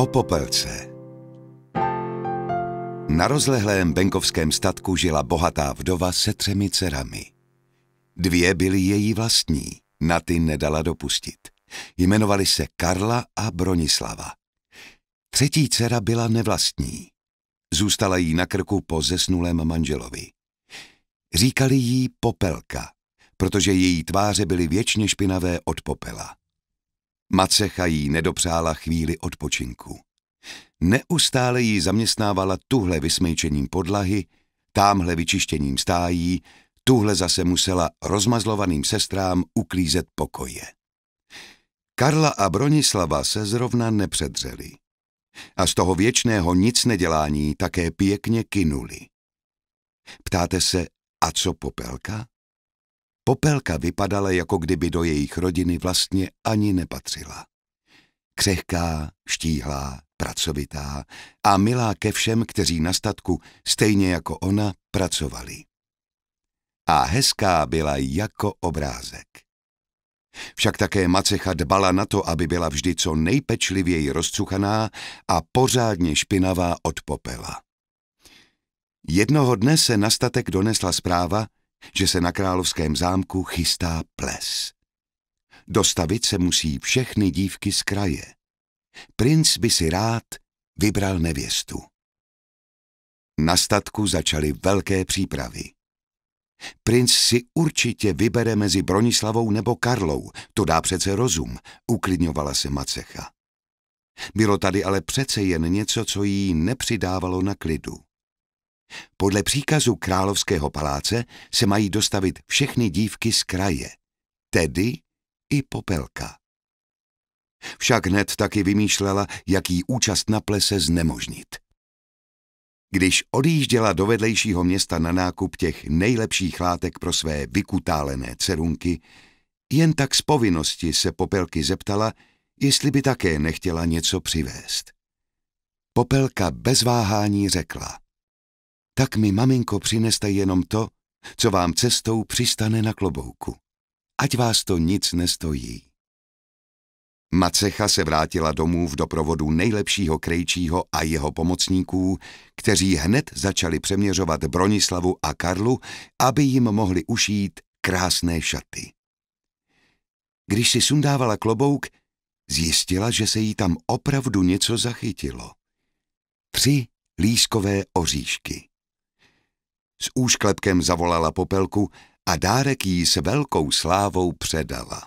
o popelce. Na rozlehlém venkovském statku žila bohatá vdova se třemi dcerami. Dvě byly její vlastní, na ty nedala dopustit. Jmenovali se Karla a Bronislava. Třetí dcera byla nevlastní. Zůstala jí na krku po zesnulém manželovi. Říkali jí Popelka, protože její tváře byly věčně špinavé od popela. Macecha jí nedopřála chvíli odpočinku. Neustále ji zaměstnávala tuhle vysmejčením podlahy, támhle vyčištěním stájí, tuhle zase musela rozmazlovaným sestrám uklízet pokoje. Karla a Bronislava se zrovna nepředřeli. A z toho věčného nic nedělání také pěkně kinuli. Ptáte se, a co popelka? Popelka vypadala, jako kdyby do jejich rodiny vlastně ani nepatřila. Křehká, štíhlá, pracovitá a milá ke všem, kteří na statku, stejně jako ona, pracovali. A hezká byla jako obrázek. Však také macecha dbala na to, aby byla vždy co nejpečlivěji rozcuchaná a pořádně špinavá od popela. Jednoho dne se na statek donesla zpráva, že se na královském zámku chystá ples. Dostavit se musí všechny dívky z kraje. Princ by si rád vybral nevěstu. Na statku začaly velké přípravy. Princ si určitě vybere mezi Bronislavou nebo Karlou, to dá přece rozum, uklidňovala se Macecha. Bylo tady ale přece jen něco, co jí nepřidávalo na klidu. Podle příkazu královského paláce se mají dostavit všechny dívky z kraje, tedy i Popelka. Však hned taky vymýšlela, jak jí účast na plese znemožnit. Když odjížděla do vedlejšího města na nákup těch nejlepších látek pro své vykutálené cerunky, jen tak z povinnosti se Popelky zeptala, jestli by také nechtěla něco přivést. Popelka bez váhání řekla tak mi maminko přineste jenom to, co vám cestou přistane na klobouku. Ať vás to nic nestojí. Macecha se vrátila domů v doprovodu nejlepšího krejčího a jeho pomocníků, kteří hned začali přeměřovat Bronislavu a Karlu, aby jim mohli ušít krásné šaty. Když si sundávala klobouk, zjistila, že se jí tam opravdu něco zachytilo. Tři lískové oříšky. S úšklepkem zavolala Popelku a dárek jí s velkou slávou předala.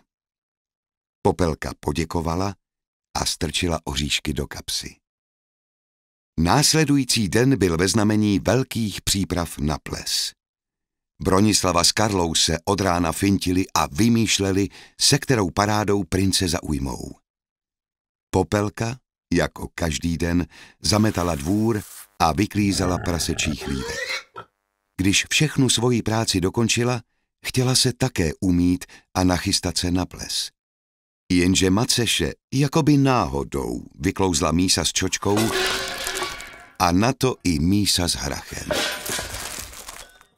Popelka poděkovala a strčila oříšky do kapsy. Následující den byl ve znamení velkých příprav na ples. Bronislava s Karlou se od rána fintili a vymýšleli, se kterou parádou prince zaujmou. Popelka, jako každý den, zametala dvůr a vyklízala prasečí chlívek. Když všechnu svoji práci dokončila, chtěla se také umít a nachystat se na ples. Jenže Maceše jakoby náhodou vyklouzla mísa s čočkou a na to i mísa s hrachem.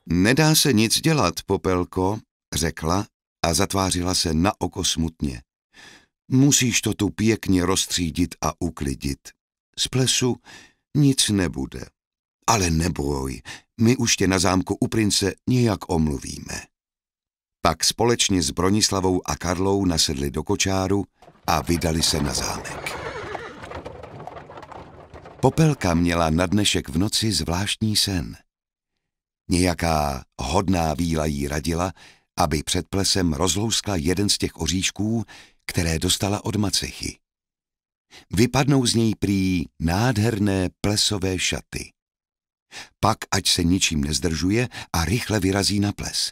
Nedá se nic dělat, Popelko, řekla a zatvářila se na oko smutně. Musíš to tu pěkně rozstřídit a uklidit. Z plesu nic nebude. Ale neboj, my už tě na zámku u prince nějak omluvíme. Pak společně s Bronislavou a Karlou nasedli do kočáru a vydali se na zámek. Popelka měla na dnešek v noci zvláštní sen. Nějaká hodná víla jí radila, aby před plesem rozlouskla jeden z těch oříšků, které dostala od macechy. Vypadnou z něj prý nádherné plesové šaty. Pak, ať se ničím nezdržuje a rychle vyrazí na ples.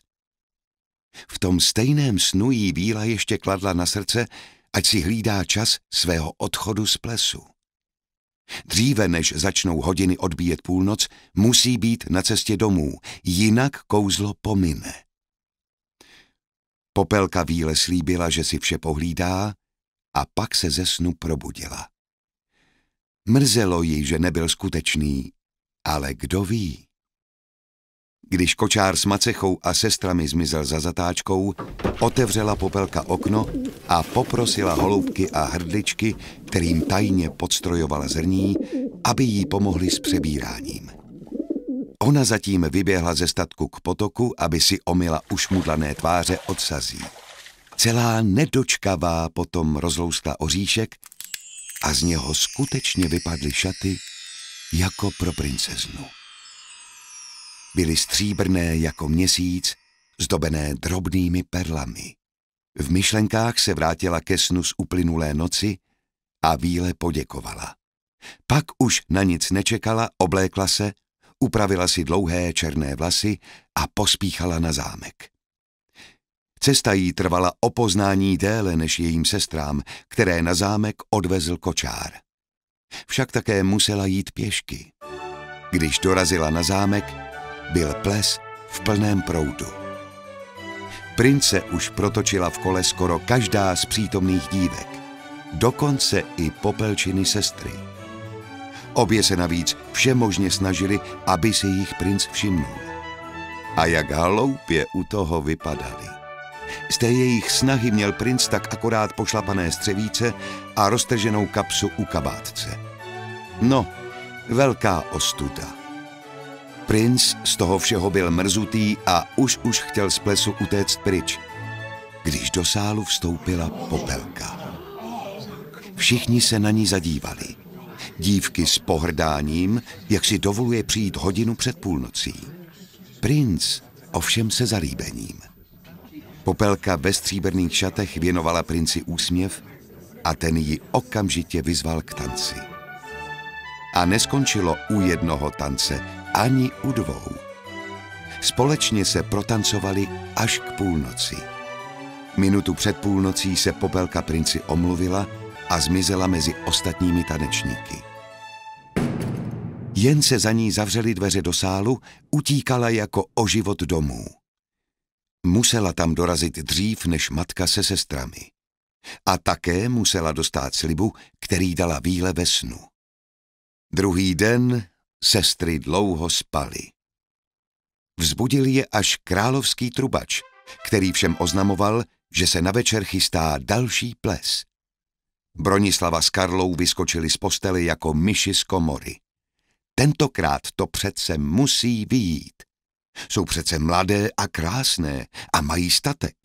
V tom stejném snu jí Víla ještě kladla na srdce, ať si hlídá čas svého odchodu z plesu. Dříve než začnou hodiny odbíjet půlnoc, musí být na cestě domů, jinak kouzlo pomine. Popelka Víle slíbila, že si vše pohlídá a pak se ze snu probudila. Mrzelo ji, že nebyl skutečný ale kdo ví? Když kočár s macechou a sestrami zmizel za zatáčkou, otevřela popelka okno a poprosila holoubky a hrdličky, kterým tajně podstrojovala zrní, aby jí pomohli s přebíráním. Ona zatím vyběhla ze statku k potoku, aby si omila ušmudlané tváře od sazí. Celá nedočkavá potom rozlousta oříšek a z něho skutečně vypadly šaty jako pro princeznu. Byly stříbrné jako měsíc, zdobené drobnými perlami. V myšlenkách se vrátila ke snu z uplynulé noci a víle poděkovala. Pak už na nic nečekala, oblékla se, upravila si dlouhé černé vlasy a pospíchala na zámek. Cesta jí trvala o poznání déle než jejím sestrám, které na zámek odvezl kočár však také musela jít pěšky. Když dorazila na zámek, byl ples v plném proudu. Prince už protočila v kole skoro každá z přítomných dívek, dokonce i popelčiny sestry. Obě se navíc všemožně snažili, aby si jich princ všimnul. A jak hloupě u toho vypadali. Z té jejich snahy měl princ tak akorát pošlapané střevíce a roztrženou kapsu u kabátce. No, velká ostuda. Princ z toho všeho byl mrzutý a už už chtěl z plesu utéct pryč, když do sálu vstoupila popelka. Všichni se na ní zadívali. Dívky s pohrdáním, jak si dovoluje přijít hodinu před půlnocí. Princ ovšem se zalíbením – Popelka ve stříbrných šatech věnovala princi úsměv a ten ji okamžitě vyzval k tanci. A neskončilo u jednoho tance, ani u dvou. Společně se protancovali až k půlnoci. Minutu před půlnocí se Popelka princi omluvila a zmizela mezi ostatními tanečníky. Jen se za ní zavřely dveře do sálu, utíkala jako o život domů. Musela tam dorazit dřív než matka se sestrami. A také musela dostat slibu, který dala víle ve snu. Druhý den sestry dlouho spaly. Vzbudil je až královský trubač, který všem oznamoval, že se na večer chystá další ples. Bronislava s Karlou vyskočili z postely jako myši z komory. Tentokrát to přece musí vyjít. Jsou přece mladé a krásné a mají statek.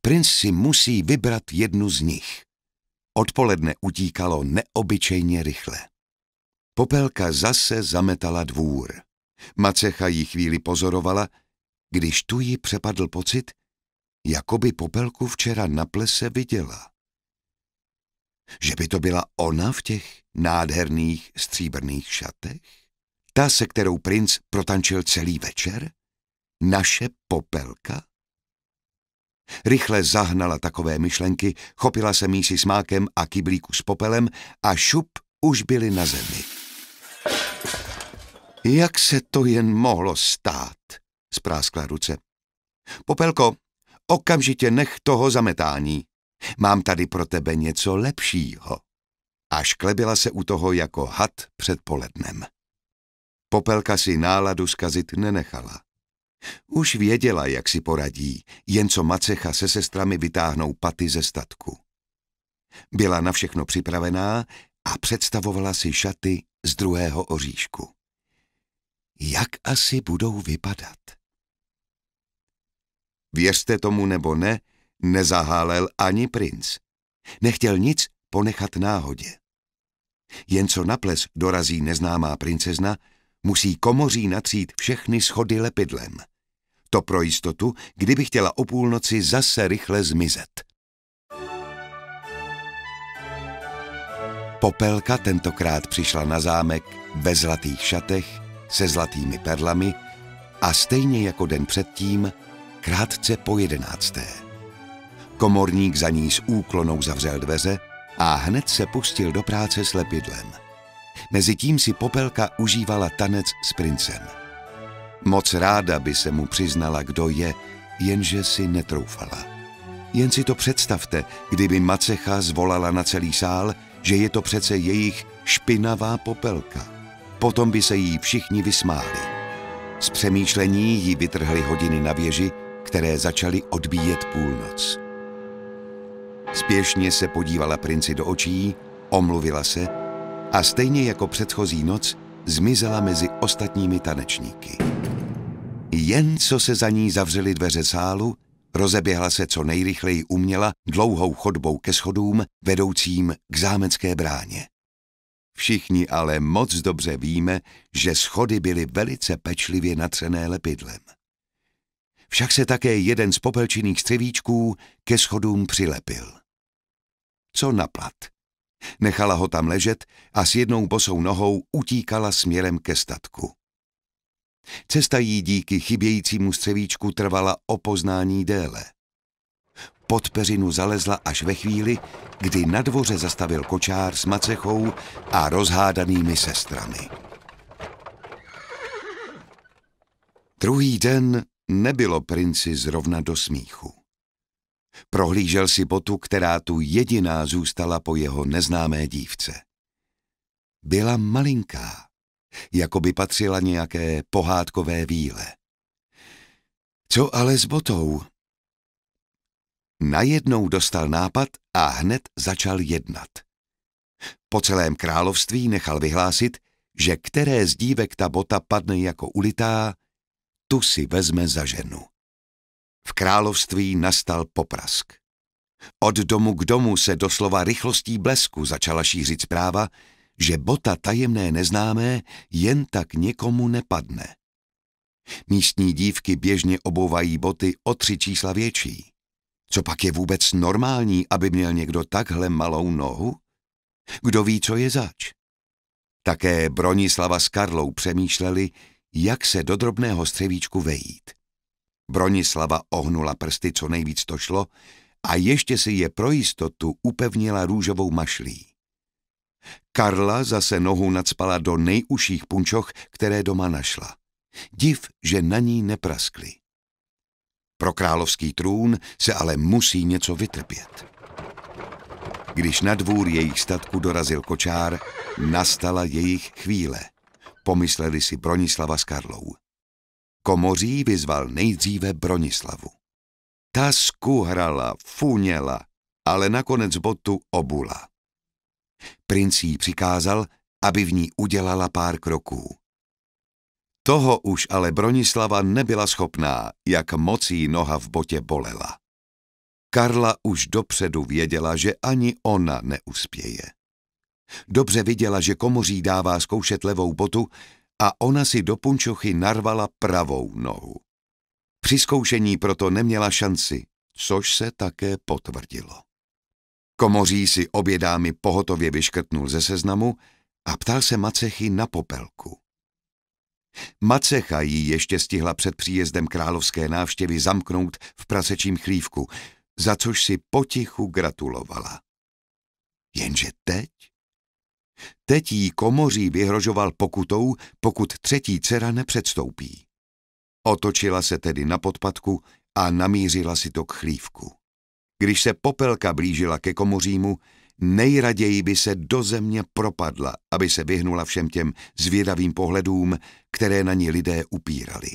Princ si musí vybrat jednu z nich. Odpoledne utíkalo neobyčejně rychle. Popelka zase zametala dvůr. Macecha ji chvíli pozorovala, když tu ji přepadl pocit, jako by Popelku včera na plese viděla. Že by to byla ona v těch nádherných stříbrných šatech? Ta, se kterou princ protančil celý večer? Naše popelka? Rychle zahnala takové myšlenky, chopila se mísi s mákem a kyblíku s popelem a šup už byli na zemi. Jak se to jen mohlo stát? Spráskla ruce. Popelko, okamžitě nech toho zametání. Mám tady pro tebe něco lepšího. A šklebila se u toho jako had před polednem. Popelka si náladu skazit nenechala. Už věděla, jak si poradí, jen co macecha se sestrami vytáhnou paty ze statku. Byla na všechno připravená a představovala si šaty z druhého oříšku. Jak asi budou vypadat? Věřte tomu nebo ne, nezahálel ani princ. Nechtěl nic ponechat náhodě. Jen co na ples dorazí neznámá princezna, musí komoří natřít všechny schody lepidlem. To pro jistotu, kdyby chtěla o půlnoci zase rychle zmizet. Popelka tentokrát přišla na zámek ve zlatých šatech, se zlatými perlami a stejně jako den předtím, krátce po jedenácté. Komorník za ní s úklonou zavřel dveře a hned se pustil do práce s lepidlem. Mezitím si Popelka užívala tanec s princem. Moc ráda by se mu přiznala, kdo je, jenže si netroufala. Jen si to představte, kdyby Macecha zvolala na celý sál, že je to přece jejich špinavá popelka. Potom by se jí všichni vysmáli. Z přemýšlení jí vytrhly hodiny na věži, které začaly odbíjet půlnoc. Spěšně se podívala princi do očí, omluvila se a stejně jako předchozí noc zmizela mezi ostatními tanečníky. Jen co se za ní zavřely dveře sálu, rozeběhla se co nejrychleji uměla dlouhou chodbou ke schodům vedoucím k zámecké bráně. Všichni ale moc dobře víme, že schody byly velice pečlivě natřené lepidlem. Však se také jeden z popelčiných střevíčků ke schodům přilepil. Co naplat? Nechala ho tam ležet a s jednou bosou nohou utíkala směrem ke statku. Cesta jí díky chybějícímu střevíčku trvala o poznání déle. Pod peřinu zalezla až ve chvíli, kdy na dvoře zastavil kočár s macechou a rozhádanými sestrami. Druhý den nebylo princi zrovna do smíchu. Prohlížel si botu, která tu jediná zůstala po jeho neznámé dívce. Byla malinká, jako by patřila nějaké pohádkové víle. Co ale s botou? Najednou dostal nápad a hned začal jednat. Po celém království nechal vyhlásit, že které z dívek ta bota padne jako ulitá, tu si vezme za ženu. V království nastal poprask. Od domu k domu se doslova rychlostí blesku začala šířit zpráva, že bota tajemné neznámé jen tak někomu nepadne. Místní dívky běžně obouvají boty o tři čísla větší. Co pak je vůbec normální, aby měl někdo takhle malou nohu? Kdo ví, co je zač? Také Bronislava s Karlou přemýšleli, jak se do drobného střevíčku vejít. Bronislava ohnula prsty, co nejvíc to šlo, a ještě si je pro jistotu upevnila růžovou mašlí. Karla zase nohu nadspala do nejužších punčoch, které doma našla. Div, že na ní nepraskly. Pro královský trůn se ale musí něco vytrpět. Když na dvůr jejich statku dorazil kočár, nastala jejich chvíle. Pomysleli si Bronislava s Karlou. Komoří vyzval nejdříve Bronislavu. Ta skuhrala, funěla, ale nakonec botu obula. Princ jí přikázal, aby v ní udělala pár kroků. Toho už ale Bronislava nebyla schopná, jak moc jí noha v botě bolela. Karla už dopředu věděla, že ani ona neuspěje. Dobře viděla, že komoří dává zkoušet levou botu a ona si do punčochy narvala pravou nohu. Při zkoušení proto neměla šanci, což se také potvrdilo. Komoří si obě dámy pohotově vyškrtnul ze seznamu a ptal se Macechy na popelku. Macecha jí ještě stihla před příjezdem královské návštěvy zamknout v prasečím chlívku, za což si potichu gratulovala. Jenže teď Teď jí komoří vyhrožoval pokutou, pokud třetí dcera nepředstoupí. Otočila se tedy na podpadku a namířila si to k chlívku. Když se popelka blížila ke komořímu, nejraději by se do země propadla, aby se vyhnula všem těm zvědavým pohledům, které na ní lidé upírali.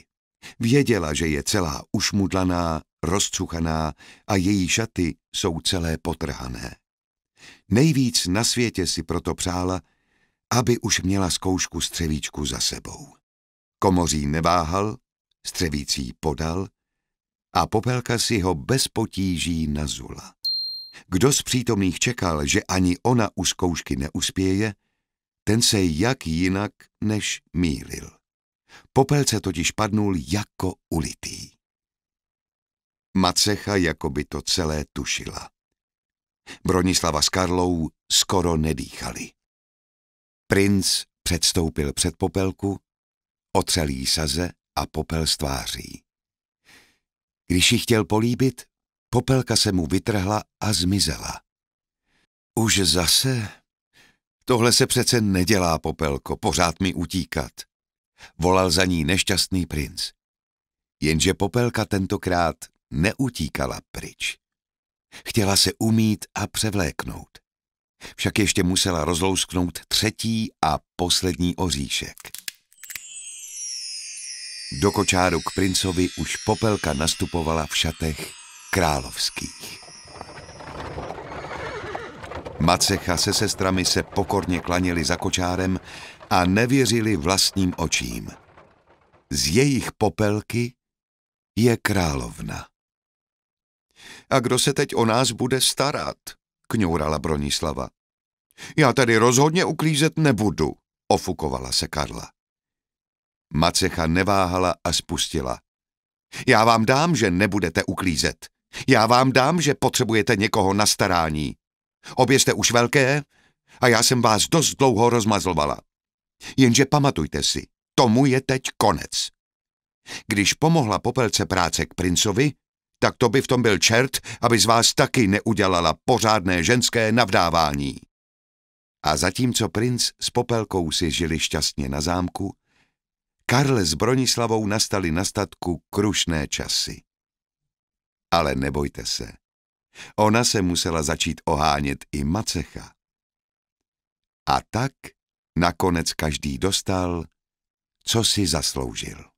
Věděla, že je celá ušmudlaná, rozcuchaná a její šaty jsou celé potrhané. Nejvíc na světě si proto přála, aby už měla zkoušku střevíčku za sebou. Komoří neváhal, střevící podal a popelka si ho bez potíží nazula. Kdo z přítomných čekal, že ani ona u zkoušky neuspěje, ten se jak jinak než mýlil. Popelce totiž padnul jako ulitý. Macecha jako by to celé tušila. Bronislava s Karlou skoro nedýchali. Princ předstoupil před popelku, otřel jí saze a popel z tváří. Když ji chtěl políbit, popelka se mu vytrhla a zmizela. Už zase? Tohle se přece nedělá, popelko, pořád mi utíkat. Volal za ní nešťastný princ. Jenže popelka tentokrát neutíkala pryč. Chtěla se umít a převléknout. Však ještě musela rozlousknout třetí a poslední oříšek. Do kočáru k princovi už popelka nastupovala v šatech královských. Macecha se sestrami se pokorně klaněli za kočárem a nevěřili vlastním očím. Z jejich popelky je královna. A kdo se teď o nás bude starat? kňourala Bronislava. Já tady rozhodně uklízet nebudu, ofukovala se Karla. Macecha neváhala a spustila. Já vám dám, že nebudete uklízet. Já vám dám, že potřebujete někoho na starání. Obě jste už velké a já jsem vás dost dlouho rozmazlovala. Jenže pamatujte si, tomu je teď konec. Když pomohla popelce práce k princovi, tak to by v tom byl čert, aby z vás taky neudělala pořádné ženské navdávání. A zatímco princ s popelkou si žili šťastně na zámku, Karl s Bronislavou nastali na statku krušné časy. Ale nebojte se. Ona se musela začít ohánět i macecha. A tak nakonec každý dostal, co si zasloužil.